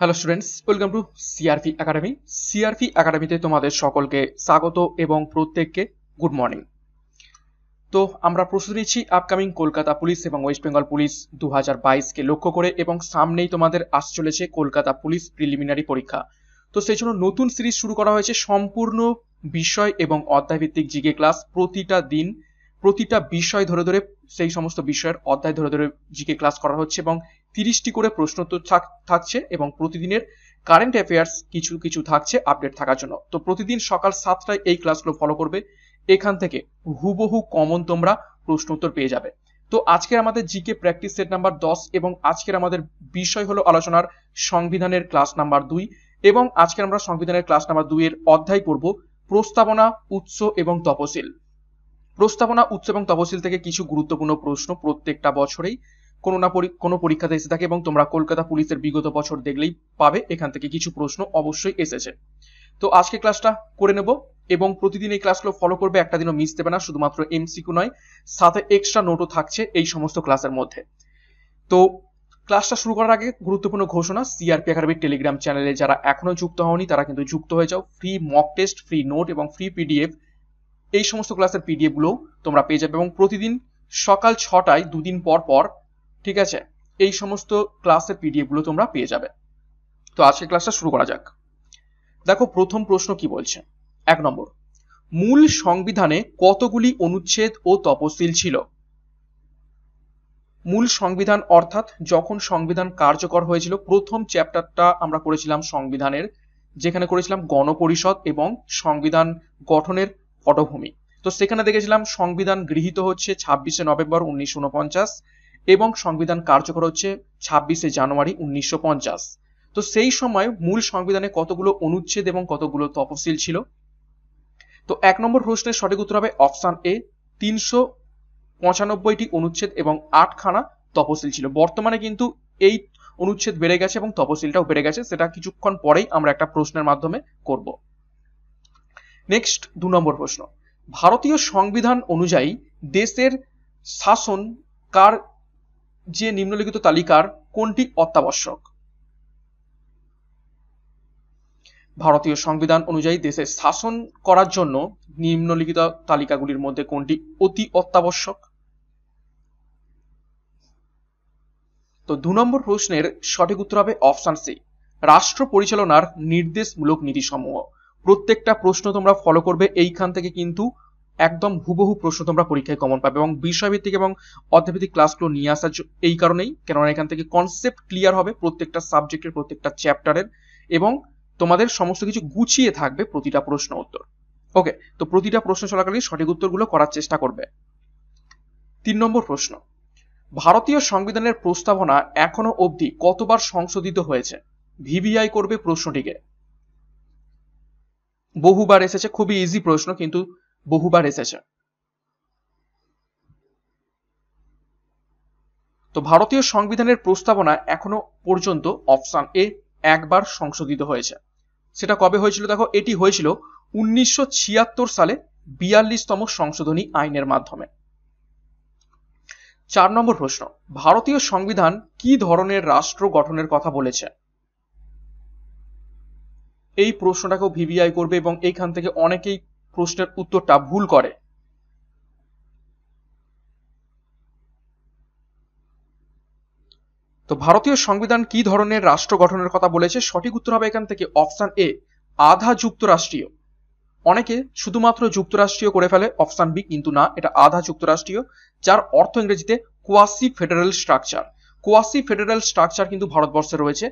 hello students welcome to CRP academy CRP একাডেমিতে তোমাদের সকলকে স্বাগত এবং প্রত্যেককে গুড মর্নিং তো আমরা প্রস্তুতি নিচ্ছি আপকামিং কলকাতা পুলিশ এবং ওয়েস্ট বেঙ্গল পুলিশ দু হাজার বাইশকে লক্ষ্য করে এবং সামনেই তোমাদের আস চলেছে কলকাতা পুলিশ প্রিলিমিনারি পরীক্ষা তো সেই জন্য নতুন সিরিজ শুরু করা হয়েছে সম্পূর্ণ বিষয় এবং অধ্যায়ভিত্তিক জিকে ক্লাস প্রতিটা দিন প্রতিটা বিষয় ধরে ধরে সেই সমস্ত বিষয়ের অধ্যায় ধরে ধরে জিকে ক্লাস করা হচ্ছে এবং তিরিশটি করে প্রশ্নোত্তর থাকছে এবং প্রতিদিনের কারেন্ট অ্যাফেয়ার্স কিছু কিছু থাকছে আপডেট থাকার জন্য তো প্রতিদিন সকাল সাতটায় এই ক্লাসগুলো ফলো করবে এখান থেকে হুবহু কমন তোমরা প্রশ্ন উত্তর পেয়ে যাবে তো আজকের আমাদের জিকে প্র্যাকটিস সেট নাম্বার দশ এবং আজকের আমাদের বিষয় হলো আলোচনার সংবিধানের ক্লাস নাম্বার দুই এবং আজকে আমরা সংবিধানের ক্লাস নাম্বার দুইয়ের অধ্যায় করব প্রস্তাবনা উৎস এবং তপশিল প্রস্তাবনা উৎস এবং তপশিল থেকে কিছু গুরুত্বপূর্ণ প্রশ্ন প্রত্যেকটা বছরেই কোনো না কোনো পরীক্ষাতে এসে থাকে এবং তোমরা কলকাতা পুলিশের বিগত বছর দেখলেই পাবে এখান থেকে কিছু প্রশ্ন অবশ্যই এসেছে তো আজকে ক্লাসটা করে নেব এবং প্রতিদিন এই ক্লাসগুলো ফলো করবে একটা দিনও মিস দেবে না শুধুমাত্র এমসিকিউ নয় সাথে এক্সট্রা নোটও থাকছে এই সমস্ত ক্লাসের মধ্যে তো ক্লাসটা শুরু করার আগে গুরুত্বপূর্ণ ঘোষণা সিআরপি একাডেমির টেলিগ্রাম চ্যানেলে যারা এখনো যুক্ত হওনি তারা কিন্তু যুক্ত হয়ে যাও free mock test free notes এবং ফ্রি পিডিএফ এই সমস্ত ক্লাসের পিডিএফগুলো তোমরা পেয়ে যাবে এবং প্রতিদিন সকাল ছটায় দুদিন পর পর ঠিক আছে এই সমস্ত ক্লাসের পিডিএফ গুলো তোমরা পেয়ে যাবে তো আজকে ক্লাসটা শুরু করা যাক দেখো প্রথম প্রশ্ন কি বলছে এক নম্বর মূল সংবিধানে কতগুলি অনুচ্ছেদ ও তপশিল ছিল মূল সংবিধান অর্থাৎ যখন সংবিধান কার্যকর হয়েছিল প্রথম চ্যাপ্টারটা আমরা করেছিলাম সংবিধানের যেখানে করেছিলাম গণপরিষদ এবং সংবিধান গঠনের পটভূমি তো সেখানে দেখেছিলাম সংবিধান গৃহীত হচ্ছে ছাব্বিশে নভেম্বর উনিশশো উনপঞ্চাশ এবং সংবিধান কার্যকর হচ্ছে ছাব্বিশে জানুয়ারি উনিশশো তো সেই সময় মূল সংবিধানে কতগুলো অনুচ্ছেদ এবং কতগুলো তফসিল ছিল তো এক নম্বর প্রশ্নের সঠিক উত্তর হবে অপশান এ তিনশো পঁচানব্বইটি অনুচ্ছেদ এবং আটখানা তপসিল ছিল বর্তমানে কিন্তু এই অনুচ্ছেদ বেড়ে গেছে এবং তপসিলটাও বেড়ে গেছে সেটা কিছুক্ষণ পরেই আমরা একটা প্রশ্নের মাধ্যমে করব নেক্সট দু নম্বর প্রশ্ন ভারতীয় সংবিধান অনুযায়ী দেশের শাসন কার যে নিম্নলিখিত তালিকার কোনটি অত্যাবশ্যক ভারতীয় সংবিধান অনুযায়ী দেশের শাসন করার জন্য নিম্নলিখিত তালিকাগুলির মধ্যে কোনটি অতি অত্যাবশ্যক তো দু নম্বর প্রশ্নের সঠিক উত্তর হবে অপশান সি রাষ্ট্র পরিচালনার নির্দেশমূলক নীতিসমূহ প্রত্যেকটা প্রশ্ন তোমরা ফলো করবে এইখান থেকে কিন্তু একদম হুবহু প্রশ্ন তোমরা পরীক্ষায় কমন পাবে এবং বিষয়ভিত্তিক এবং অর্থভিত্তিক ক্লাসগুলো নিয়ে আসার এই কারণেই কেননা এখান থেকে কনসেপ্ট ক্লিয়ার হবে প্রত্যেকটা সাবজেক্টের প্রত্যেকটা চ্যাপ্টারের এবং তোমাদের সমস্ত কিছু গুছিয়ে থাকবে প্রতিটা প্রশ্ন উত্তর ওকে তো প্রতিটা প্রশ্ন চলাকালীন সঠিক উত্তরগুলো করার চেষ্টা করবে তিন নম্বর প্রশ্ন ভারতীয় সংবিধানের প্রস্তাবনা এখনো অবধি কতবার সংশোধিত হয়েছে ভিভিআই করবে প্রশ্নটিকে বহুবার এসেছে খুবই ইজি প্রশ্ন কিন্তু বহুবার এসেছে তো ভারতীয় সংবিধানের প্রস্তাবনা এখনো পর্যন্ত অপশন এ একবার সংশোধিত হয়েছে সেটা কবে হয়েছিল দেখো এটি হয়েছিল উনিশশো সালে বিয়াল্লিশতম সংশোধনী আইনের মাধ্যমে চার নম্বর প্রশ্ন ভারতীয় সংবিধান কি ধরনের রাষ্ট্র গঠনের কথা বলেছে এই প্রশ্নটাকেও ভিভিআই করবে এবং এইখান থেকে অনেকেই প্রশ্নের উত্তরটা ভুল করে তো ভারতীয় সংবিধান কি ধরনের রাষ্ট্র গঠনের কথা বলেছে সঠিক উত্তর হবে এখান থেকে অপশান এ আধা যুক্তরাষ্ট্রীয় অনেকে শুধুমাত্র যুক্তরাষ্ট্রীয় করে ফেলে অপশান বি কিন্তু না এটা আধা যুক্তরাষ্ট্রীয় যার অর্থ ইংরেজিতে quasi federal structure quasi federal structure কিন্তু ভারতবর্ষে রয়েছে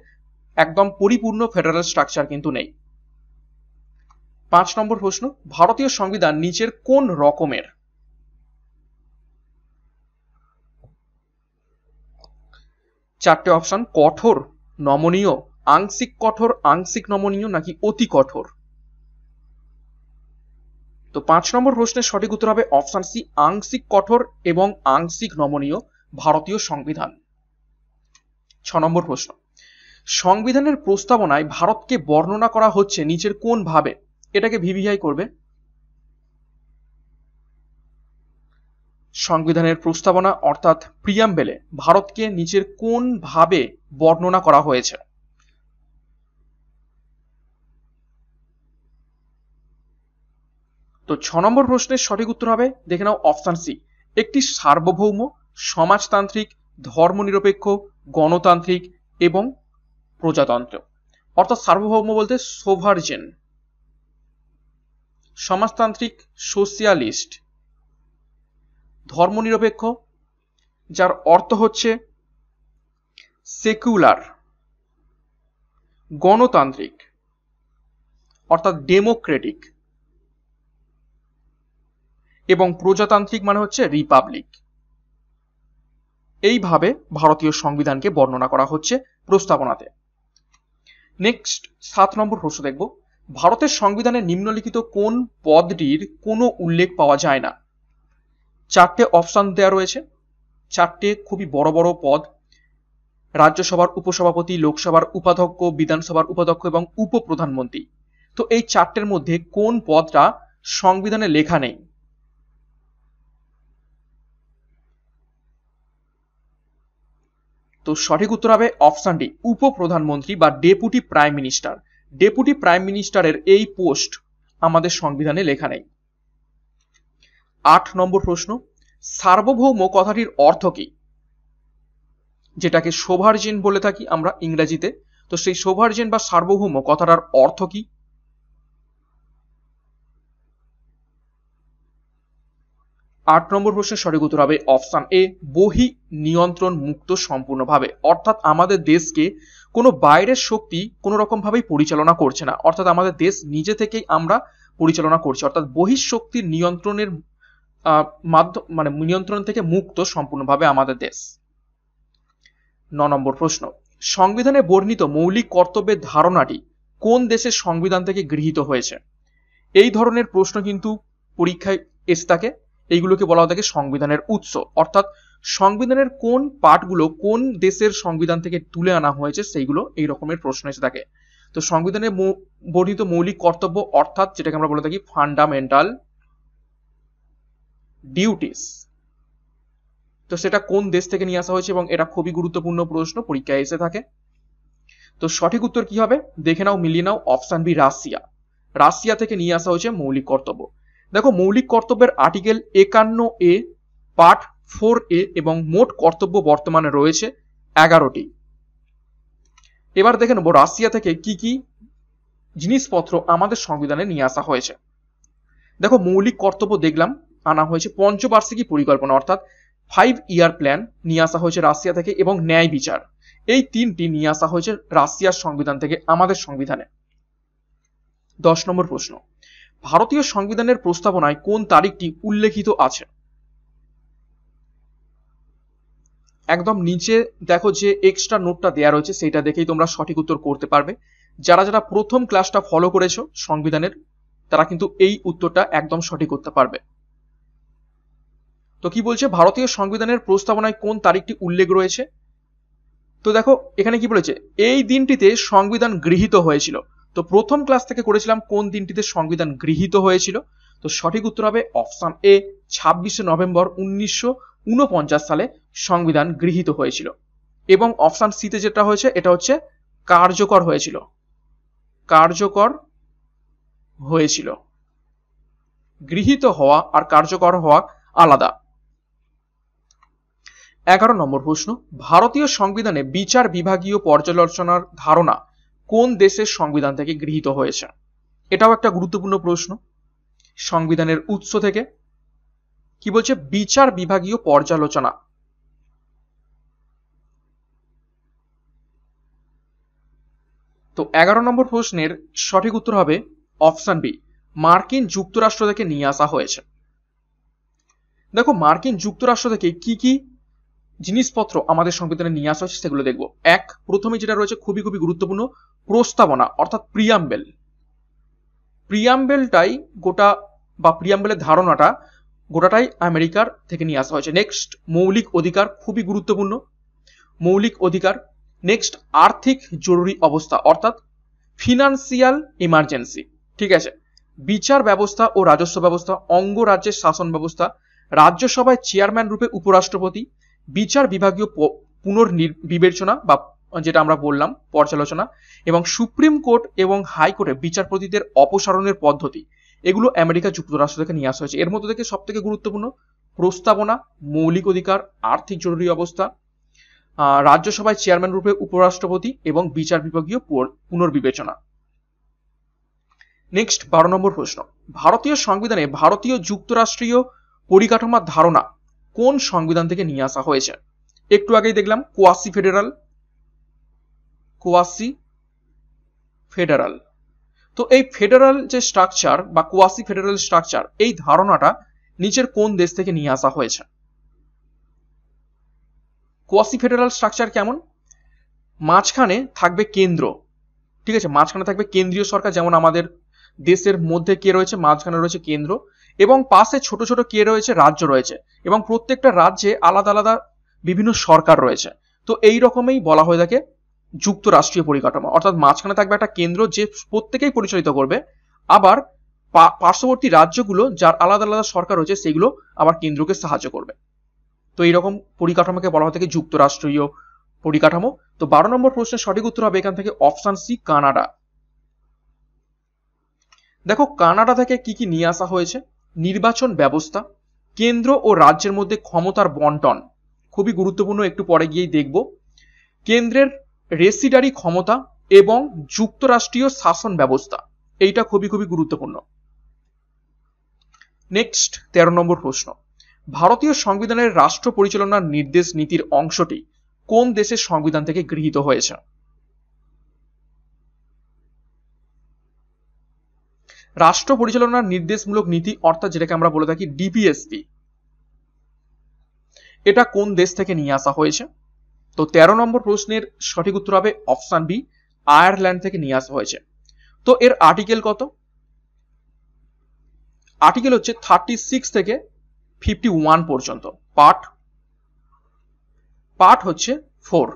একদম পরিপূর্ণ ফেডারেল স্ট্রাকচার কিন্তু নেই পাঁচ নম্বর প্রশ্ন ভারতীয় সংবিধান নিচের কোন রকমের চারটে অপশন কঠোর নমনীয় আংশিক কঠোর আংশিক নমনীয় নাকি অতি কঠোর তো পাঁচ নম্বর প্রশ্নের সঠিক উত্তর হবে অপশন সি আংশিক কঠোর এবং আংশিক নমনীয় ভারতীয় সংবিধান ছ নম্বর প্রশ্ন সংবিধানের প্রস্তাবনায় ভারতকে বর্ণনা করা হচ্ছে নিচের কোন ভাবে এটাকে ভিভিআই করবে সংবিধানের প্রস্তাবনা অর্থাৎ প্রিয়াম্বেলে ভারতকে নিচের কোন ভাবে বর্ণনা করা হয়েছে তো ছ নম্বর প্রশ্নের সঠিক উত্তর হবে দেখে নাও অপশান সি একটি সার্বভৌম সমাজতান্ত্রিক ধর্মনিরপেক্ষ গণতান্ত্রিক এবং প্রজাতন্ত্র অর্থাৎ সার্বভৌম বলতে সোভারজেন্ট সমাজতান্ত্রিক সোশিয়ালিস্ট ধর্মনিরপেক্ষ যার অর্থ হচ্ছে সেকুলার গণতান্ত্রিক অর্থাৎ ডেমোক্রেটিক এবং প্রজাতান্ত্রিক মানে হচ্ছে রিপাবলিক এইভাবে ভারতীয় সংবিধানকে বর্ণনা করা হচ্ছে প্রস্তাবনাতে নেক্সট সাত নম্বর প্রশ্ন দেখব ভারতের সংবিধানে নিম্নলিখিত কোন পদটির কোনো উল্লেখ পাওয়া যায় না চারটে অপশান দেওয়া রয়েছে চারটে খুবই বড় বড় পদ রাজ্যসভার উপসভাপতি লোকসভার উপাধ্যক্ষ বিধানসভার উপাধ্যক্ষ এবং উপপ্রধানমন্ত্রী তো এই চারটের মধ্যে কোন পদটা সংবিধানে লেখা নেই তো সঠিক উত্তর হবে অপশানটি উপপ্রধানমন্ত্রী বা deputy prime minister deputy prime মিনিস্টারের এই পোস্ট আমাদের সংবিধানে লেখা নেই আট নম্বর প্রশ্ন সার্বভৌম কথাটির অর্থ কি যেটাকে সোভারজেন বলে থাকি আমরা ইংরেজিতে তো সেই সোভারজেন বা সার্বভৌম কথাটার অর্থ কি আট নম্বর প্রশ্নের সঠিক উত্তর হবে অপশন এ বহি নিয়ন্ত্রণ মুক্ত সম্পূর্ণভাবে অর্থাৎ আমাদের দেশকে কোনো বাইরের শক্তি কোনো রকমভাবেই পরিচালনা করছে না অর্থাৎ আমাদের দেশ নিজে থেকেই আমরা পরিচালনা করছি অর্থাৎ বহিঃশক্তির নিয়ন্ত্রণের মাধ্যম মানে নিয়ন্ত্রণ থেকে মুক্ত সম্পূর্ণভাবে আমাদের দেশ ন নম্বর প্রশ্ন সংবিধানে বর্ণিত মৌলিক কর্তব্যের ধারণাটি কোন দেশের সংবিধান থেকে গৃহীত হয়েছে এই ধরনের প্রশ্ন কিন্তু পরীক্ষায় এসে থাকে এইগুলোকে বলা হয়ে থাকে সংবিধানের উৎস অর্থাৎ সংবিধানের কোন পার্টগুলো কোন দেশের সংবিধান থেকে তুলে আনা হয়েছে সেইগুলো এই রকমের প্রশ্ন এসে থাকে তো সংবিধানে বর্ণিত মৌলিক কর্তব্য অর্থাৎ যেটাকে আমরা বলে থাকি ফান্ডামেন্টাল ডিউটিস তো সেটা কোন দেশ থেকে নিয়ে আসা হয়েছে এবং এটা খুবই গুরুত্বপূর্ণ প্রশ্ন পরীক্ষায় এসে থাকে তো সঠিক উত্তর কি হবে দেখে নাও মিলিয়ে নাও অপশান বি রাশিয়া রাশিয়া থেকে নিয়ে আসা হয়েছে মৌলিক কর্তব্য দেখো মৌলিক কর্তব্যের আর্টিকেল একান্ন এ পার্ট ফোর এ এবং মোট কর্তব্য বর্তমানে রয়েছে এগারোটি এবার দেখে নেব রাশিয়া থেকে কি কি জিনিসপত্র আমাদের সংবিধানে নিয়ে আসা হয়েছে দেখো মৌলিক কর্তব্য দেখলাম আনা হয়েছে পঞ্চবার্ষিকী পরিকল্পনা অর্থাৎ ফাইভ ইয়ার প্ল্যান নিয়ে আসা হয়েছে রাশিয়া থেকে এবং ন্যায় বিচার এই তিনটি নিয়ে আসা হয়েছে রাশিয়ার সংবিধান থেকে আমাদের সংবিধানে দশ নম্বর প্রশ্ন ভারতীয় সংবিধানের প্রস্তাবনায় কোন তারিখটি উল্লেখিত আছে একদম নিচে দেখো যে এক্সট্রা নোটটা দেওয়া রয়েছে সেটা দেখেই তোমরা সঠিক উত্তর করতে পারবে যারা যারা প্রথম ক্লাসটা ফলো করেছো সংবিধানের তারা কিন্তু এই উত্তরটা একদম সঠিক করতে পারবে তো কি বলছে ভারতীয় সংবিধানের প্রস্তাবনায় কোন তারিখটি উল্লেখ রয়েছে তো দেখো এখানে কি বলেছে এই দিনটিতে সংবিধান গৃহীত হয়েছিল তো প্রথম ক্লাস থেকে করেছিলাম কোন দিনটিতে সংবিধান গৃহীত হয়েছিল তো সঠিক উত্তর হবে অপশন এ ছাব্বিশে নভেম্বর উনিশশো উনপঞ্চাশ সালে সংবিধান গৃহীত হয়েছিল এবং অপশান সিতে যেটা হয়েছে এটা হচ্ছে কার্যকর হয়েছিল কার্যকর হয়েছিল গৃহীত হওয়া আর কার্যকর হওয়া আলাদা এগারো নম্বর প্রশ্ন ভারতীয় সংবিধানে বিচার বিভাগীয় পর্যালোচনার ধারণা কোন দেশের সংবিধান থেকে গৃহীত হয়েছে এটাও একটা গুরুত্বপূর্ণ প্রশ্ন সংবিধানের উৎস থেকে কি বলছে বিচার বিভাগীয় পর্যালোচনা তো এগারো নম্বর প্রশ্নের সঠিক উত্তর হবে অপশন বি মার্কিন যুক্তরাষ্ট্র থেকে নিয়ে আসা হয়েছে দেখো মার্কিন যুক্তরাষ্ট্র থেকে কি কি জিনিসপত্র আমাদের সংবিধানে নিয়ে আসা হয়েছে সেগুলো দেখব এক প্রথমে যেটা রয়েছে খুবই খুবই গুরুত্বপূর্ণ প্রস্তাবনা অর্থাৎ প্রিয়াম্বেল প্রিয়াম্বেলটাই গোটা বা প্রিয়াম্বেলের ধারণাটা গোটাটাই আমেরিকার থেকে নিয়ে আসা হয়েছে নেক্সট মৌলিক অধিকার খুবই গুরুত্বপূর্ণ মৌলিক অধিকার নেক্সট আর্থিক জরুরি অবস্থা অর্থাৎ ফিনান্সিয়াল ইমার্জেন্সি ঠিক আছে বিচার ব্যবস্থা ও রাজস্ব ব্যবস্থা অঙ্গরাজ্যের শাসন ব্যবস্থা রাজ্যসভায় চেয়ারম্যান রূপে উপরাষ্ট্রপতি বিচার বিভাগীয় পুনর্বিবেচনা বা যেটা আমরা বললাম পর্যালোচনা এবং সুপ্রিম কোর্ট এবং হাইকোর্টে বিচারপতিদের অপসারণের পদ্ধতি এগুলো আমেরিকা যুক্তরাষ্ট্র থেকে নিয়ে আসা হয়েছে এর মধ্যে থেকে থেকে গুরুত্বপূর্ণ প্রস্তাবনা মৌলিক অধিকার আর্থিক জরুরি অবস্থা রাজ্যসভায় চেয়ারম্যান রূপে উপরাষ্ট্রপতি এবং বিচার বিভাগীয় পুনর্বিবেচনা নেক্সট বারো নম্বর প্রশ্ন ভারতীয় সংবিধানে ভারতীয় যুক্তরাষ্ট্রীয় পরিকাঠামার ধারণা কোন সংবিধান থেকে নিয়ে আসা হয়েছে একটু আগেই দেখলাম কোয়াসি ফেডারাল কোয়াসি ফেডারাল তো এই ফেডারাল যে স্ট্রাকচার বা কোয়াসি ফেডারেল স্ট্রাকচার এই ধারণাটা নিচের কোন দেশ থেকে নিয়ে আসা হয়েছে কোয়াসি ফেডারাল স্ট্রাকচার কেমন মাঝখানে থাকবে কেন্দ্র ঠিক আছে মাঝখানে থাকবে কেন্দ্রীয় সরকার যেমন আমাদের দেশের মধ্যে কে রয়েছে মাঝখানে রয়েছে কেন্দ্র এবং পাশে ছোট ছোট কে রয়েছে রাজ্য রয়েছে এবং প্রত্যেকটা রাজ্যে আলাদা আলাদা বিভিন্ন সরকার রয়েছে তো এই রকমই বলা হয়ে থাকে যুক্ত রাষ্ট্রীয় পরিকাঠামো অর্থাৎ মাঝখানে থাকবে একটা কেন্দ্র যে প্রত্যেকেই পরিচালিত করবে আবার পার্শ্ববর্তী রাজ্যগুলো যার আলাদা আলাদা সরকার রয়েছে সেগুলো আবার কেন্দ্রকে সাহায্য করবে তো এইরকম পরিকাঠামোকে বলা হয় থাকে যুক্তরাষ্ট্রীয় পরিকাঠামো তো বারো নম্বর প্রশ্নের সঠিক উত্তর হবে এখান থেকে অপশান সি কানাডা দেখো কানাডা থেকে কি কি নিয়ে আসা হয়েছে নির্বাচন ব্যবস্থা কেন্দ্র ও রাজ্যের মধ্যে ক্ষমতার বন্টন খুবই গুরুত্বপূর্ণ একটু পরে গিয়েই দেখব কেন্দ্রের রেসিডারি ক্ষমতা এবং যুক্তরাষ্ট্রীয় শাসন ব্যবস্থা এইটা খুবই খুবই গুরুত্বপূর্ণ নেক্সট তেরো নম্বর প্রশ্ন ভারতীয় সংবিধানের রাষ্ট্র পরিচালনার নির্দেশ নীতির অংশটি কোন দেশের সংবিধান থেকে গৃহীত হয়েছে রাষ্ট্র পরিচালনার নির্দেশমূলক নীতি অর্থাৎ যেটাকে আমরা বলে থাকি ডিপিএসপি এটা কোন দেশ থেকে নিয়ে আসা হয়েছে তো ১৩ নম্বর প্রশ্নের সঠিক উত্তর হবে অপশান বি আয়ারল্যান্ড থেকে নিয়ে আসা হয়েছে তো এর আর্টিকেল কত আর্টিকেল হচ্ছে থার্টি সিক্স থেকে ফিফটি ওয়ান পর্যন্ত পার্ট পার্ট হচ্ছে ফোর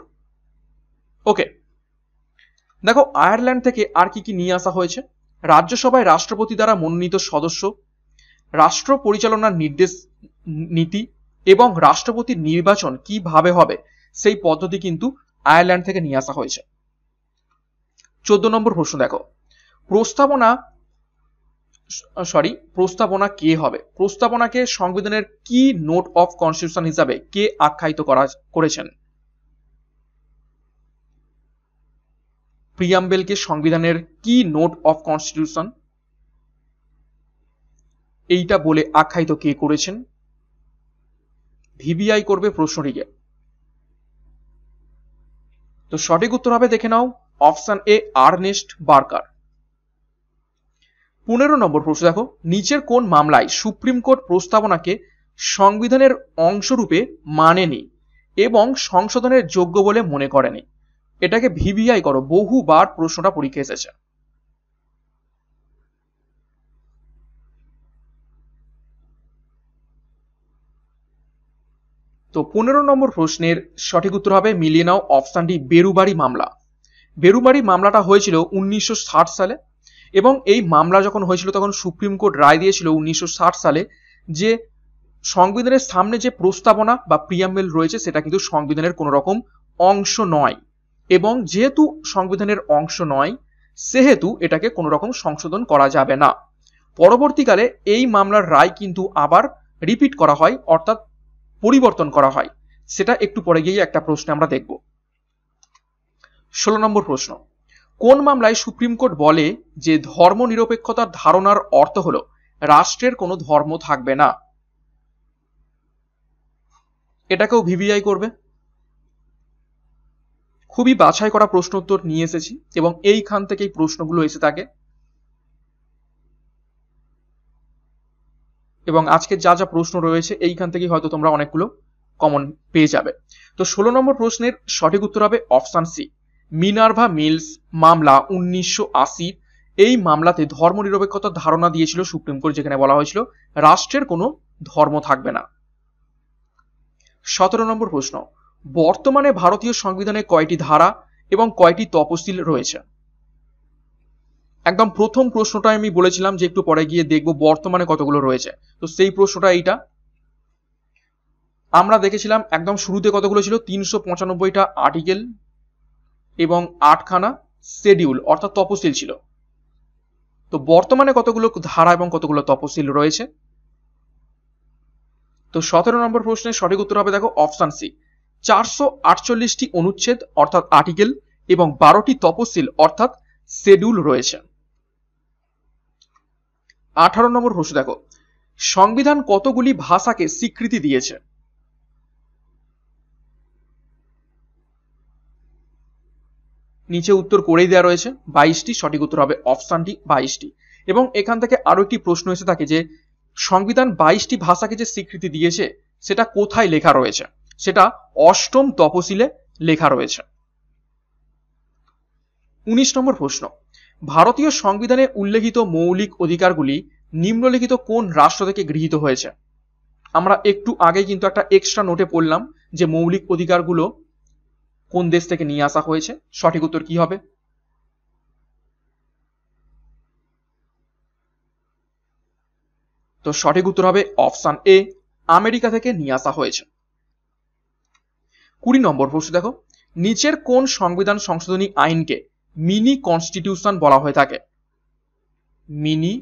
ওকে দেখো আয়ারল্যান্ড থেকে আর কি কি নিয়ে আসা হয়েছে রাজ্যসভায় রাষ্ট্রপতি দ্বারা মনোনীত সদস্য রাষ্ট্র পরিচালনার নির্দেশ নীতি এবং রাষ্ট্রপতির নির্বাচন কিভাবে হবে সেই পদ্ধতি কিন্তু আয়ারল্যান্ড থেকে নিয়ে আসা হয়েছে চোদ্দ নম্বর প্রশ্ন দেখো প্রস্তাবনা সরি প্রস্তাবনা কে হবে প্রস্তাবনাকে সংবিধানের কি নোট অফ কনস্টিটিউশন হিসাবে কে আখ্যায়িত করা করেছেন প্রিয়াম্বেলকে সংবিধানের কি নোট অফ কনস্টিটিউশন এইটা বলে আখ্যায়িত কে করেছেন ভিবিআই করবে প্রশ্নটিকে তো সঠিক উত্তর হবে দেখে নাও অপশন এ আর্নেস্ট বার্কার পনেরো নম্বর প্রশ্ন দেখো নিচের কোন মামলায় সুপ্রিম কোর্ট প্রস্তাবনাকে সংবিধানের অংশরূপে মানেনি এবং সংশোধনের যোগ্য বলে মনে করেনি এটাকে ভিভিআই করো বহুবার প্রশ্নটা পরীক্ষা এসেছে তো পনেরো নম্বর প্রশ্নের সঠিক উত্তর হবে মিলিয়ে নাও অপশানটি বেরুবাড়ি মামলা বেরুবাড়ি মামলাটা হয়েছিল উনিশশো সালে এবং এই মামলা যখন হয়েছিল তখন সুপ্রিম কোর্ট রায় দিয়েছিল উনিশশো সালে যে সংবিধানের সামনে যে প্রস্তাবনা বা প্রিয়াম্বেল রয়েছে সেটা কিন্তু সংবিধানের কোনো রকম অংশ নয় এবং যেহেতু সংবিধানের অংশ নয় সেহেতু এটাকে কোনো রকম সংশোধন করা যাবে না পরবর্তীকালে এই মামলার রায় কিন্তু আবার রিপিট করা হয় অর্থাৎ পরিবর্তন করা হয় সেটা একটু পরে গিয়ে একটা প্রশ্নে আমরা দেখব ষোলো নম্বর প্রশ্ন কোন মামলায় সুপ্রিম কোর্ট বলে যে ধর্ম নিরপেক্ষতার ধারণার অর্থ হল রাষ্ট্রের কোনো ধর্ম থাকবে না এটাকেও ভিভিআই করবে খুবই বাছাই করা প্রশ্ন উত্তর নিয়ে এসেছি এবং এইখান থেকেই প্রশ্নগুলো এসে থাকে এবং আজকে যা যা প্রশ্ন রয়েছে এইখান থেকে হয়তো তোমরা অনেকগুলো কমন পেয়ে যাবে তো ষোলো নম্বর প্রশ্নের সঠিক উত্তর হবে অপশান সি মিনার্ভা মিলস মামলা উনিশশো আশির এই মামলাতে ধর্মনিরপেক্ষতার ধারণা দিয়েছিল সুপ্রিম কোর্ট যেখানে বলা হয়েছিল রাষ্ট্রের কোনো ধর্ম থাকবে না সতেরো নম্বর প্রশ্ন বর্তমানে ভারতীয় সংবিধানে কয়টি ধারা এবং কয়টি তপশিল রয়েছে একদম প্রথম প্রশ্নটা আমি বলেছিলাম যে একটু পরে গিয়ে দেখব বর্তমানে কতগুলো রয়েছে তো সেই প্রশ্নটা এইটা আমরা দেখেছিলাম একদম শুরুতে কতগুলো ছিল তিনশো পঁচানব্বইটা আর্টিকেল এবং আটখানা শেডিউল অর্থাৎ তপশিল ছিল তো বর্তমানে কতগুলো ধারা এবং কতগুলো তপশিল রয়েছে তো সতেরো নম্বর প্রশ্নের সঠিক উত্তর হবে দেখো অপশান সি চারশো আটচল্লিশটি অনুচ্ছেদ অর্থাৎ আর্টিকেল এবং বারোটি তপশিল অর্থাৎ শেডিউল রয়েছে আঠারো নম্বর প্রশ্ন দেখো সংবিধান কতগুলি ভাষাকে স্বীকৃতি দিয়েছে নিচে উত্তর করেই দেওয়া রয়েছে বাইশটি সঠিক উত্তর হবে অপশানটি বাইশটি এবং এখান থেকে আরো একটি প্রশ্ন এসে থাকে যে সংবিধান বাইশটি ভাষাকে যে স্বীকৃতি দিয়েছে সেটা কোথায় লেখা রয়েছে সেটা অষ্টম তপশিলে লেখা রয়েছে উনিশ নম্বর প্রশ্ন ভারতীয় সংবিধানে উল্লেখিত মৌলিক অধিকারগুলি নিম্নলিখিত কোন রাষ্ট্র থেকে গৃহীত হয়েছে আমরা একটু আগে কিন্তু একটা এক্সট্রা নোটে পড়লাম যে মৌলিক অধিকারগুলো কোন দেশ থেকে নিয়ে আসা হয়েছে সঠিক উত্তর কি হবে তো সঠিক উত্তর হবে অপশান এ আমেরিকা থেকে নিয়ে আসা হয়েছে কুড়ি নম্বর প্রশ্ন দেখো নিচের কোন সংবিধান সংশোধনী আইনকে মিনি কনস্টিটিউশন বলা হয়ে থাকে মিনি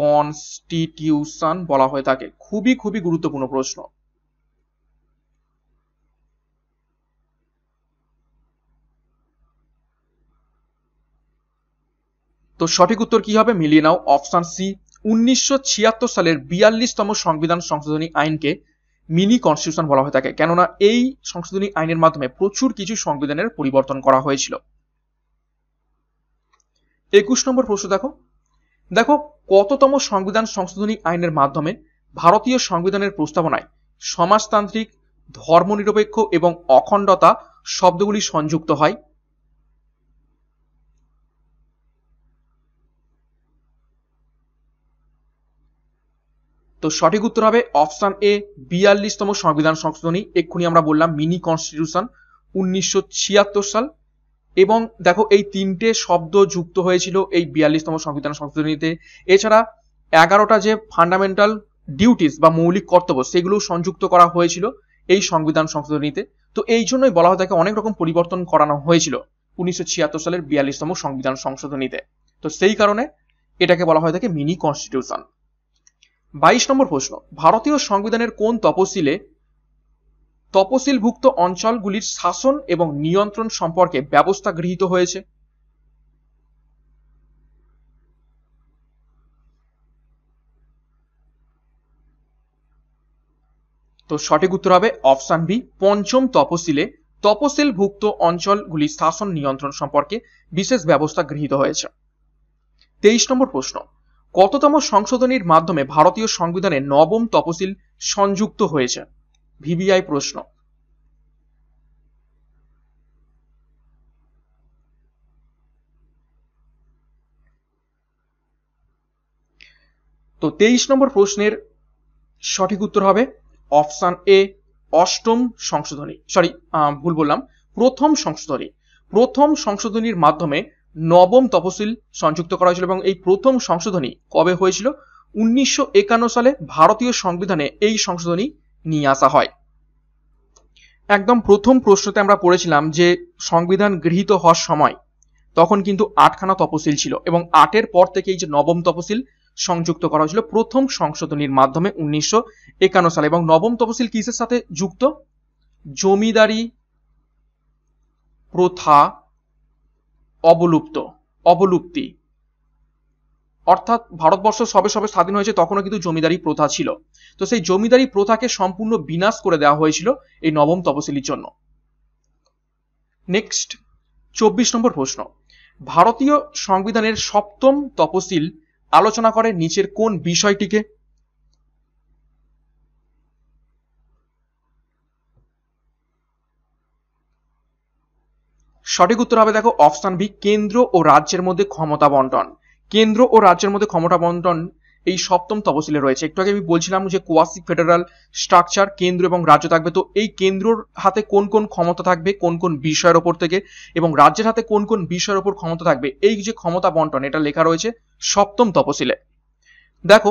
কনস্টিটিউশন বলা হয়ে থাকে খুবই খুবই গুরুত্বপূর্ণ প্রশ্ন তো সঠিক উত্তর কি হবে মিলিয়ে নাও অপশান সি উনিশশো সালের বিয়াল্লিশতম সংবিধান সংশোধনী আইনকে মিনি কনস্টিটিউশন বলা হয়ে থাকে কেননা এই সংশোধনী আইনের মাধ্যমে প্রচুর কিছু সংবিধানের পরিবর্তন করা হয়েছিল একুশ নম্বর প্রশ্ন দেখো দেখো কততম সংবিধান সংশোধনী আইনের মাধ্যমে ভারতীয় সংবিধানের প্রস্তাবনায় সমাজতান্ত্রিক ধর্মনিরপেক্ষ এবং অখণ্ডতা শব্দগুলি সংযুক্ত হয় তো সঠিক উত্তর হবে অপশন এ বিয়াল্লিশতম সংবিধান সংশোধনী এক্ষুনি আমরা বললাম মিনি কনস্টিটিউশন উনিশশো সাল এবং দেখো এই তিনটে শব্দ যুক্ত হয়েছিল এই বিয়াল্লিশতম সংবিধান সংশোধনীতে এছাড়া এগারোটা যে ফান্ডামেন্টাল ডিউটিস বা মৌলিক কর্তব্য সেগুলো সংযুক্ত করা হয়েছিল এই সংবিধান সংশোধনীতে তো এই জন্যই বলা হয় তাকে অনেক রকম পরিবর্তন করানো হয়েছিল উনিশশো সালের বিয়াল্লিশতম সংবিধান সংশোধনীতে তো সেই কারণে এটাকে বলা হয় তাকে মিনি কনস্টিটিউশন বাইশ নম্বর প্রশ্ন ভারতীয় সংবিধানের কোন তপশিলে তপসিলভুক্ত অঞ্চলগুলির শাসন এবং নিয়ন্ত্রণ সম্পর্কে ব্যবস্থা গৃহীত হয়েছে তো সঠিক উত্তর হবে অপশান বি পঞ্চম তপসিলে তপসিলভুক্ত অঞ্চলগুলি শাসন নিয়ন্ত্রণ সম্পর্কে বিশেষ ব্যবস্থা গৃহীত হয়েছে তেইশ নম্বর প্রশ্ন কততম সংশোধনীর মাধ্যমে ভারতীয় সংবিধানে নবম তপসিল সংযুক্ত হয়েছে ভিভিআই প্রশ্ন তো তেইশ নম্বর প্রশ্নের সঠিক উত্তর হবে অপশন এ অষ্টম সংশোধনী সরি ভুল বললাম প্রথম সংশোধনী প্রথম সংশোধনীর মাধ্যমে নবম তফসিল সংযুক্ত করা হয়েছিল এবং এই প্রথম সংশোধনী কবে হয়েছিল উনিশশো সালে ভারতীয় সংবিধানে এই সংশোধনী নিয়ে আসা হয় একদম প্রথম প্রশ্নতে আমরা পড়েছিলাম যে সংবিধান গৃহীত হওয়ার সময় তখন কিন্তু আটখানা তপসিল ছিল এবং আটের পর থেকেই যে নবম তপসিল সংযুক্ত করা হয়েছিল প্রথম সংশোধনীর মাধ্যমে উনিশশো একান্ন সালে এবং নবম তপসিল কিসের সাথে যুক্ত জমিদারি প্রথা অবলুপ্ত অবলুপ্তি অর্থাৎ ভারতবর্ষ সবে সবে স্বাধীন হয়েছে তখনও কিন্তু জমিদারি প্রথা ছিল তো সেই জমিদারি প্রথাকে সম্পূর্ণ বিনাশ করে দেওয়া হয়েছিল এই নবম তপশিলির জন্য নেক্সট চব্বিশ নম্বর প্রশ্ন ভারতীয় সংবিধানের সপ্তম তপশিল আলোচনা করে নিচের কোন বিষয়টিকে সঠিক উত্তর হবে দেখো অপশন বি কেন্দ্র ও রাজ্যের মধ্যে ক্ষমতা বন্টন কেন্দ্র ও রাজ্যের মধ্যে ক্ষমতা বন্টন এই সপ্তম তফসিলে রয়েছে একটু আগে আমি বলছিলাম যে কোয়াসি ফেডারাল স্ট্রাকচার কেন্দ্র এবং রাজ্য থাকবে তো এই কেন্দ্রর হাতে কোন কোন ক্ষমতা থাকবে কোন কোন বিষয়ের ওপর থেকে এবং রাজ্যের হাতে কোন কোন বিষয়ের ওপর ক্ষমতা থাকবে এই যে ক্ষমতা বন্টন এটা লেখা রয়েছে সপ্তম তফসিলে দেখো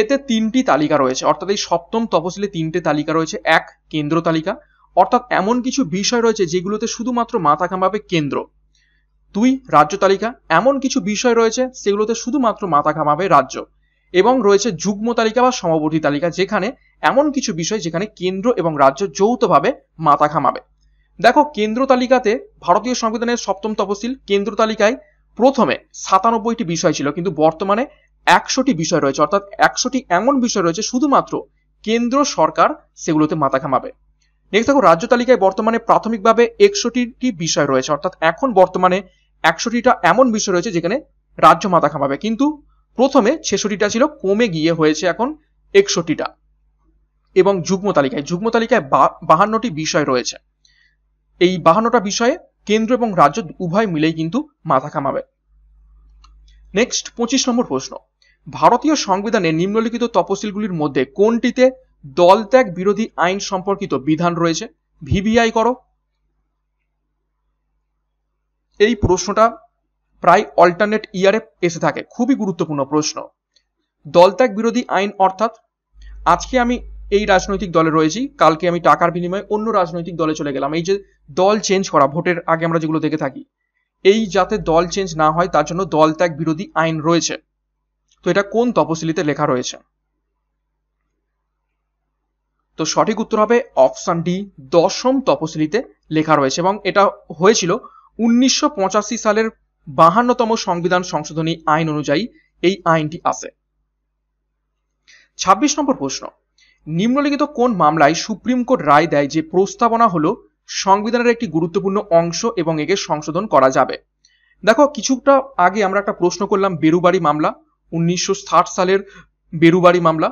এতে তিনটি তালিকা রয়েছে অর্থাৎ এই সপ্তম তফসিলে তিনটে তালিকা রয়েছে এক কেন্দ্র তালিকা অর্থাৎ এমন কিছু বিষয় রয়েছে যেগুলোতে শুধুমাত্র মাথা কামাবে কেন্দ্র দুই রাজ্য তালিকা এমন কিছু বিষয় রয়েছে সেগুলোতে শুধুমাত্র মাথা ঘামাবে রাজ্য এবং রয়েছে যুগ্ম তালিকা বা সমবর্তী তালিকা যেখানে এমন কিছু বিষয় যেখানে কেন্দ্র এবং রাজ্য যৌথভাবে মাথা ঘামাবে দেখো কেন্দ্র তালিকাতে ভারতীয় সংবিধানের সপ্তম তপশিল কেন্দ্র তালিকায় প্রথমে সাতানব্বইটি বিষয় ছিল কিন্তু বর্তমানে একশোটি বিষয় রয়েছে অর্থাৎ একশোটি এমন বিষয় রয়েছে শুধুমাত্র কেন্দ্র সরকার সেগুলোতে মাথা ঘামাবে নেক্সট দেখো রাজ্য তালিকায় বর্তমানে প্রাথমিকভাবে একষট্টি বিষয় রয়েছে অর্থাৎ এখন বর্তমানে একষট্টিটা এমন বিষয় রয়েছে যেখানে রাজ্য মাথা খামাবে কিন্তু প্রথমে ছেষট্টিটা ছিল কমে গিয়ে হয়েছে এখন একষট্টিটা এবং যুগ্ম তালিকায় যুগ্ম তালিকায় বাহান্নটি বিষয় রয়েছে এই বাহান্নটা বিষয়ে কেন্দ্র এবং রাজ্য উভয় মিলেই কিন্তু মাথা খামাবে নেক্সট পঁচিশ নম্বর প্রশ্ন ভারতীয় সংবিধানে নিম্নলিখিত তপশিলগুলির মধ্যে কোনটিতে দলত্যাগ বিরোধী আইন সম্পর্কিত বিধান রয়েছে ভিভিআই করো এই প্রশ্নটা প্রায় অল্টারনেট ইয়ারে এসে থাকে খুবই গুরুত্বপূর্ণ প্রশ্ন দলত্যাগ বিরোধী আইন অর্থাৎ আজকে আমি এই রাজনৈতিক দলে রয়েছি কালকে আমি টাকার বিনিময়ে অন্য রাজনৈতিক দলে চলে গেলাম এই যে দল চেঞ্জ করা ভোটের আগে আমরা যেগুলো দেখে থাকি এই যাতে দল চেঞ্জ না হয় তার জন্য দলত্যাগ বিরোধী আইন রয়েছে তো এটা কোন তপশিলিতে লেখা রয়েছে তো সঠিক উত্তর হবে অপশন ডি দশম তপশিলিতে লেখা রয়েছে এবং এটা হয়েছিল উনিশশো সালের বাহান্নতম সংবিধান সংশোধনী আইন অনুযায়ী এই আইনটি আছে ২৬ নম্বর প্রশ্ন নিম্নলিখিত কোন মামলায় সুপ্রিম কোর্ট রায় দেয় যে প্রস্তাবনা হল সংবিধানের একটি গুরুত্বপূর্ণ অংশ এবং একে সংশোধন করা যাবে দেখো কিছুটা আগে আমরা একটা প্রশ্ন করলাম বেরুবাড়ি মামলা উনিশশো সালের বেরুবাড়ি মামলা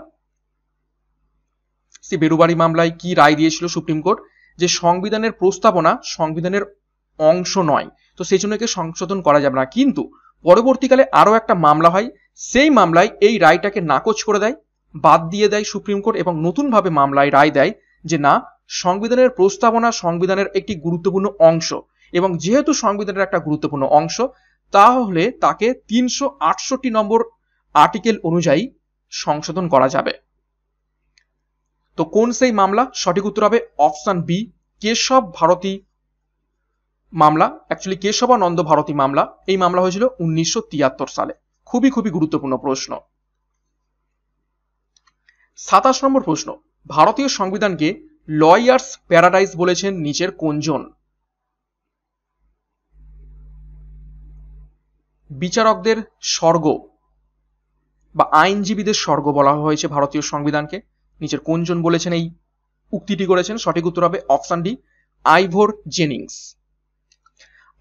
সে বেরুবাড়ি মামলায় কি রায় দিয়েছিল সুপ্রিম কোর্ট যে সংবিধানের প্রস্তাবনা সংবিধানের অংশ নয় তো সেই জন্য একে সংশোধন করা যাবে না কিন্তু পরবর্তীকালে আরও একটা মামলা হয় সেই মামলায় এই রায়টাকে নাকচ করে দেয় বাদ দিয়ে দেয় সুপ্রিম কোর্ট এবং নতুনভাবে মামলায় রায় দেয় যে না সংবিধানের প্রস্তাবনা সংবিধানের একটি গুরুত্বপূর্ণ অংশ এবং যেহেতু সংবিধানের একটা গুরুত্বপূর্ণ অংশ তাহলে তাকে তিনশো আটষট্টি নম্বর আর্টিকেল অনুযায়ী সংশোধন করা যাবে তো কোন সেই মামলা সঠিক উত্তর হবে অপশন বি কেশব ভারতী মামলা অ্যাকচুয়ালি কেশবানন্দ ভারতী মামলা এই মামলা হয়েছিল উনিশশো সালে খুবই খুবই গুরুত্বপূর্ণ প্রশ্ন সাতাশ নম্বর প্রশ্ন ভারতীয় সংবিধানকে লয়ার্স প্যারাডাইস বলেছেন নিচের কোনজন বিচারকদের স্বর্গ বা আইনজীবীদের স্বর্গ বলা হয়েছে ভারতীয় সংবিধানকে নিচের কোনজন বলেছেন এই উক্তিটি করেছেন সঠিক উত্তর হবে অপশন ডি আইভোর জেনিংস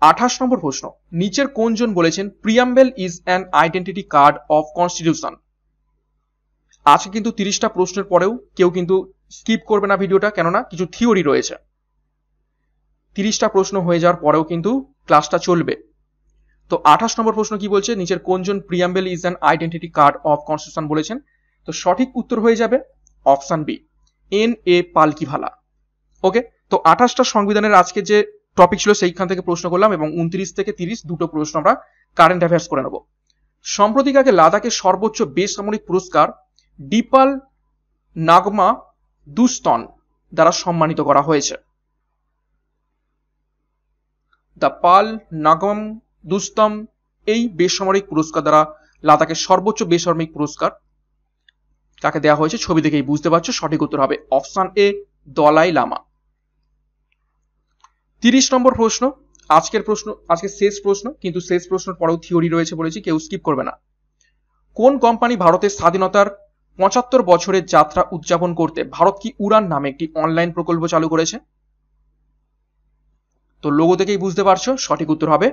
আঠাশ নম্বর প্রশ্ন নিচের কোনজন বলেছেন preamble is an identity card of constitution আজকে কিন্তু তিরিশটা প্রশ্নের পরেও কেউ কিন্তু স্কিপ করবে না ভিডিওটা কেননা কিছু থিওরি রয়েছে তিরিশটা প্রশ্ন হয়ে যাওয়ার পরেও কিন্তু ক্লাসটা চলবে তো আঠাশ নম্বর প্রশ্ন কি বলছে নিচের কোনজন preamble is an identity card of constitution বলেছেন তো সঠিক উত্তর হয়ে যাবে option B N A Palkhivala okay তো আঠাশটা সংবিধানের আজকে যে টপিক ছিল সেইখান থেকে প্রশ্ন করলাম এবং উনত্রিশ থেকে তিরিশ দুটো প্রশ্ন আমরা কারেন্ট অ্যাফেয়ার্স করে নেব সাম্প্রতিক আগে লাদাখের সর্বোচ্চ বেসামরিক পুরস্কার ডিপাল নাগমা দুস্তন দ্বারা সম্মানিত করা হয়েছে দ্য পাল নাগম দুস্তম এই বেসামরিক পুরস্কার দ্বারা লাদাখের সর্বোচ্চ বেসামরিক পুরস্কার তাকে দেওয়া হয়েছে ছবি দেখেই বুঝতে পারছো সঠিক উত্তর হবে অপশান এ দলাই লামা তিরিশ নম্বর প্রশ্ন আজকের প্রশ্ন আজকে শেষ প্রশ্ন কিন্তু শেষ প্রশ্নের পরেও থিওরি রয়েছে বলেছি কেউ স্কিপ করবে না কোন কোম্পানি ভারতের স্বাধীনতার পঁচাত্তর বছরের যাত্রা উদযাপন করতে ভারত কি উড়ান নামে একটি অনলাইন প্রকল্প চালু করেছে তো লোগো থেকেই বুঝতে পারছো সঠিক উত্তর হবে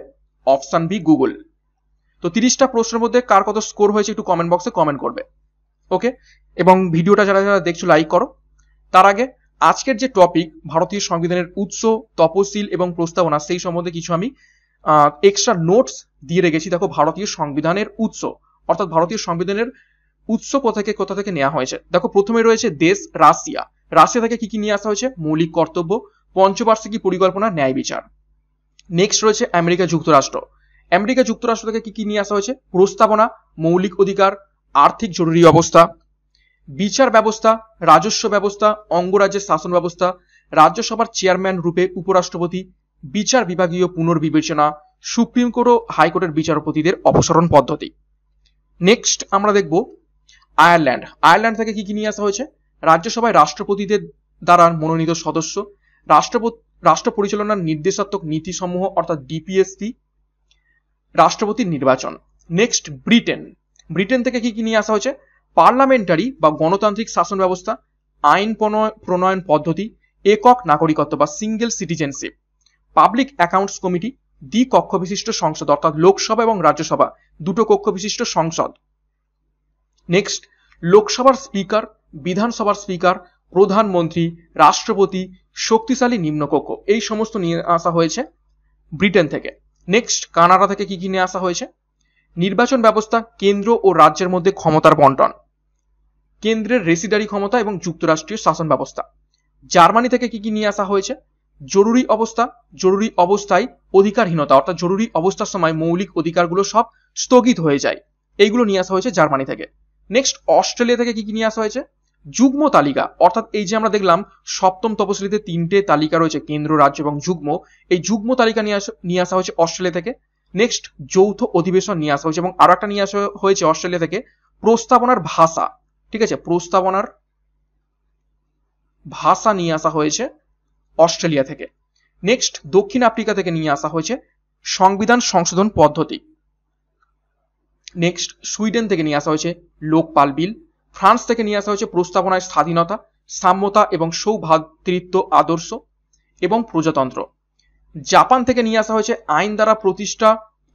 অপশান বি গুগল তো তিরিশটা প্রশ্নের মধ্যে কার কত স্কোর হয়েছে একটু কমেন্ট বক্সে কমেন্ট করবে ওকে এবং ভিডিওটা যারা যারা দেখছো লাইক করো তার আগে আজকের যে টপিক ভারতীয় সংবিধানের উৎস তপশিল এবং প্রস্তাবনা সেই সম্বন্ধে কিছু আমি এক্সট্রা নোটস দিয়ে রেখেছি দেখো ভারতীয় সংবিধানের উৎস অর্থাৎ ভারতীয় সংবিধানের উৎস কোথা থেকে কোথা থেকে নেওয়া হয়েছে দেখো প্রথমে রয়েছে দেশ রাশিয়া রাশিয়া থেকে কি কি নিয়ে আসা হয়েছে মৌলিক কর্তব্য পঞ্চবার্ষিকী পরিকল্পনা ন্যায় বিচার নেক্সট রয়েছে আমেরিকা যুক্তরাষ্ট্র আমেরিকা যুক্তরাষ্ট্র থেকে কি কি নিয়ে আসা হয়েছে প্রস্তাবনা মৌলিক অধিকার আর্থিক জরুরি অবস্থা বিচার ব্যবস্থা রাজস্ব ব্যবস্থা অঙ্গরাজ্যের শাসন ব্যবস্থা রাজ্যসভার চেয়ারম্যান রূপে উপরাষ্ট্রপতি বিচার বিভাগীয় পুনর্বিবেচনা সুপ্রিম কোর্ট ও হাইকোর্টের বিচারপতিদের অপসারণ পদ্ধতি নেক্সট আমরা দেখব আয়ারল্যান্ড আয়ারল্যান্ড থেকে কি কি নিয়ে আসা হয়েছে রাজ্যসভায় রাষ্ট্রপতিদের দ্বারা মনোনীত সদস্য রাষ্ট্রপতি রাষ্ট্র পরিচালনার নির্দেশাত্মক নীতিসমূহ অর্থাৎ ডিপিএসসি রাষ্ট্রপতির নির্বাচন নেক্সট ব্রিটেন ব্রিটেন থেকে কি কি নিয়ে আসা হয়েছে পার্লামেন্টারি বা গণতান্ত্রিক শাসন ব্যবস্থা আইন প্রণয়ন পদ্ধতি একক নাগরিকত্ব বা single citizenship public accounts committee দ্বি কক্ষ বিশিষ্ট সংসদ অর্থাৎ লোকসভা এবং রাজ্যসভা দুটো কক্ষ বিশিষ্ট সংসদ নেক্সট লোকসভার স্পিকার বিধানসভার স্পিকার প্রধানমন্ত্রী রাষ্ট্রপতি শক্তিশালী নিম্নকক্ষ এই সমস্ত নিয়ে আসা হয়েছে ব্রিটেন থেকে নেক্সট কানাডা থেকে কি কি নিয়ে আসা হয়েছে নির্বাচন ব্যবস্থা কেন্দ্র ও রাজ্যের মধ্যে ক্ষমতার বন্টন কেন্দ্রের রেসিডারি ক্ষমতা এবং যুক্তরাষ্ট্রীয় শাসন ব্যবস্থা জার্মানি থেকে কি কি নিয়ে আসা হয়েছে জরুরি অবস্থা জরুরি অবস্থায় অধিকারহীনতা অর্থাৎ জরুরি অবস্থার সময় মৌলিক অধিকারগুলো সব স্থগিত হয়ে যায় এইগুলো নিয়ে আসা হয়েছে জার্মানি থেকে নেক্সট অস্ট্রেলিয়া থেকে কি কি নিয়ে আসা হয়েছে যুগ্ম তালিকা অর্থাৎ এই যে আমরা দেখলাম সপ্তম তপশিলিতে তিনটে তালিকা রয়েছে কেন্দ্র রাজ্য এবং যুগ্ম এই যুগ্ম তালিকা নিয়ে আসা হয়েছে অস্ট্রেলিয়া থেকে নেক্সট যৌথ অধিবেশন নিয়ে আসা হয়েছে এবং আরো একটা নিয়ে আসা হয়েছে অস্ট্রেলিয়া থেকে প্রস্তাবনার ভাষা ঠিক আছে প্রস্তাবনার ভাষা নিয়ে আসা হয়েছে অস্ট্রেলিয়া থেকে নেক্সট দক্ষিণ আফ্রিকা থেকে নিয়ে আসা হয়েছে সংবিধান সংশোধন পদ্ধতি নেক্সট সুইডেন থেকে নিয়ে আসা হয়েছে লোকপাল বিল ফ্রান্স থেকে নিয়ে আসা হয়েছে প্রস্তাবনায় স্বাধীনতা সাম্যতা এবং সৌভাতৃত্ব আদর্শ এবং প্রজাতন্ত্র জাপান থেকে নিয়ে আসা হয়েছে আইন দ্বারা প্রতিষ্ঠা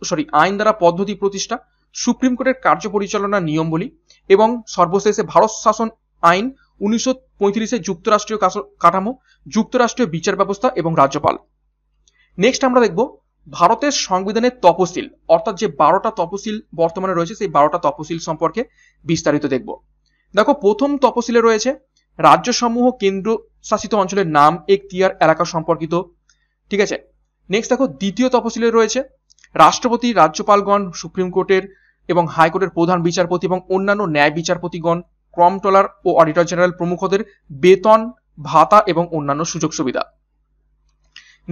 সরি আইন দ্বারা পদ্ধতি প্রতিষ্ঠা সুপ্রিম কোর্টের কার্য পরিচালনা নিয়মবলী এবং সর্বশেষে ভারত শাসন আইন উনিশশো পঁয়ত্রিশে যুক্তরাষ্ট্রীয় কাঠামো যুক্তরাষ্ট্রীয় বিচার ব্যবস্থা এবং রাজ্যপাল নেক্সট আমরা দেখব ভারতের সংবিধানের তপশিল অর্থাৎ যে বারোটা তপশিল বর্তমানে রয়েছে সেই বারোটা তপশিল সম্পর্কে বিস্তারিত দেখব দেখো প্রথম তপশিলে রয়েছে রাজ্যসমূহ কেন্দ্র শাসিত অঞ্চলের নাম এখতিয়ার এলাকা সম্পর্কিত ঠিক আছে নেক্সট দেখো দ্বিতীয় তফসিলে রয়েছে রাষ্ট্রপতি রাজ্যপালগণ সুপ্রিম কোর্টের এবং হাইকোর্টের প্রধান বিচারপতি এবং অন্যান্য ন্যায় বিচারপতিগণ ক্রমটলার ও অডিটর জেনারেল প্রমুখদের বেতন ভাতা এবং অন্যান্য সুযোগ সুবিধা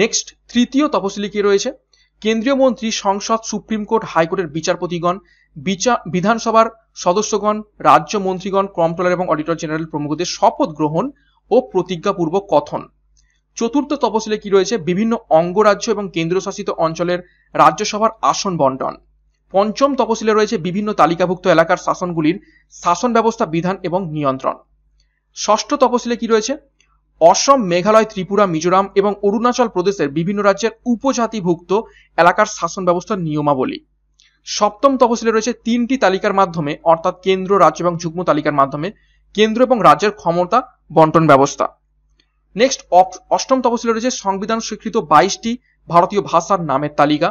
নেক্সট তৃতীয় তফসিলি কি রয়েছে কেন্দ্রীয় মন্ত্রী সংসদ সুপ্রিম কোর্ট হাইকোর্টের বিচারপতিগণ বিচার বিধানসভার সদস্যগণ রাজ্য মন্ত্রীগণ ক্রমটলার এবং অডিটর জেনারেল প্রমুখদের শপথ গ্রহণ ও প্রতিজ্ঞাপূর্বক কথন চতুর্থ তপশিলে কি রয়েছে বিভিন্ন অঙ্গরাজ্য এবং কেন্দ্রশাসিত অঞ্চলের রাজ্যসভার আসন বন্টন পঞ্চম তপশিলে রয়েছে বিভিন্ন তালিকাভুক্ত এলাকার শাসনগুলির শাসন ব্যবস্থা বিধান এবং নিয়ন্ত্রণ ষষ্ঠ তপশিলে কি রয়েছে অসম মেঘালয় ত্রিপুরা মিজোরাম এবং অরুণাচল প্রদেশের বিভিন্ন রাজ্যের উপজাতিভুক্ত এলাকার শাসন ব্যবস্থার নিয়মাবলী সপ্তম তপশিলে রয়েছে তিনটি তালিকার মাধ্যমে অর্থাৎ কেন্দ্র রাজ্য এবং যুগ্ম তালিকার মাধ্যমে কেন্দ্র এবং রাজ্যের ক্ষমতা বন্টন ব্যবস্থা নেক্সট অষ্টম তপশিলে রয়েছে সংবিধান স্বীকৃত বাইশটি ভারতীয় ভাষার নামের তালিকা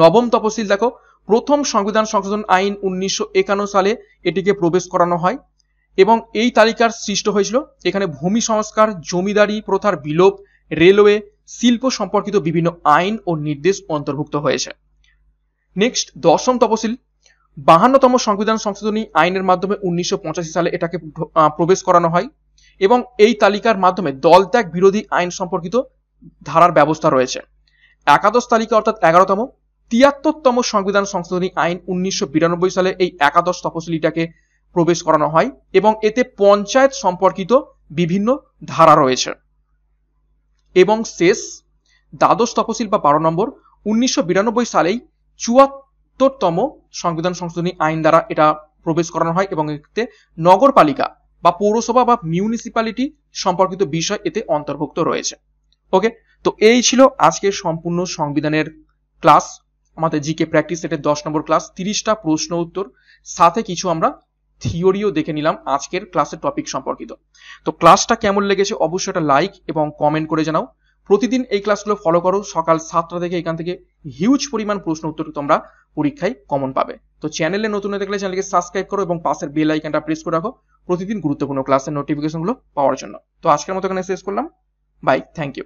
নবম তপশিল দেখো প্রথম সংবিধান সংশোধন আইন উনিশশো সালে এটিকে প্রবেশ করানো হয় এবং এই তালিকার সৃষ্ট হয়েছিল এখানে ভূমি সংস্কার জমিদারি প্রথার বিলোপ রেলওয়ে শিল্প সম্পর্কিত বিভিন্ন আইন ও নির্দেশ অন্তর্ভুক্ত হয়েছে নেক্সট দশম তপশিল বাহান্নতম সংবিধান সংশোধনী আইনের মাধ্যমে উনিশশো সালে এটাকে প্রবেশ করানো হয় এবং এই তালিকার মাধ্যমে দলত্যাগ বিরোধী আইন সম্পর্কিত ধারার ব্যবস্থা রয়েছে একাদশ তালিকা অর্থাৎ এগারোতম তিয়াত্তরতম সংবিধান সংশোধনী আইন উনিশশো সালে এই একাদশ তপশিলিটাকে প্রবেশ করানো হয় এবং এতে পঞ্চায়েত সম্পর্কিত বিভিন্ন ধারা রয়েছে এবং শেষ দ্বাদশ তপশিল বা বারো নম্বর উনিশশো সালেই চুয়াত্তরতম সংবিধান সংশোধনী আইন দ্বারা এটা প্রবেশ করানো হয় এবং এতে নগরপালিকা বা পৌরসভা বা মিউনিসিপ্যালিটি সম্পর্কিত বিষয় এতে অন্তর্ভুক্ত রয়েছে ওকে তো এই ছিল আজকের সম্পূর্ণ সংবিধানের ক্লাস আমাদের জিকে প্র্যাকটিস সেটের দশ নম্বর ক্লাস তিরিশটা প্রশ্ন উত্তর সাথে কিছু আমরা থিওরিও দেখে নিলাম আজকের ক্লাসের টপিক সম্পর্কিত তো ক্লাসটা কেমন লেগেছে অবশ্যই একটা লাইক এবং কমেন্ট করে জানাও প্রতিদিন এই ক্লাসগুলো ফলো করো সকাল সাতটা থেকে এখান থেকে হিউজ পরিমাণ প্রশ্ন উত্তর তোমরা পরীক্ষায় কমন পাবে তো চ্যানেলে নতুন হয়ে দেখলে চ্যানেলকে সাবস্ক্রাইব করো এবং পাশের বেল আইকনটা প্রেস করে রাখো প্রতিদিন গুরুত্বপূর্ণ ক্লাসের নোটিফিকেশনগুলো পাওয়ার জন্য তো আজকের মতো এখানে শেষ করলাম বাই থ্যাংক ইউ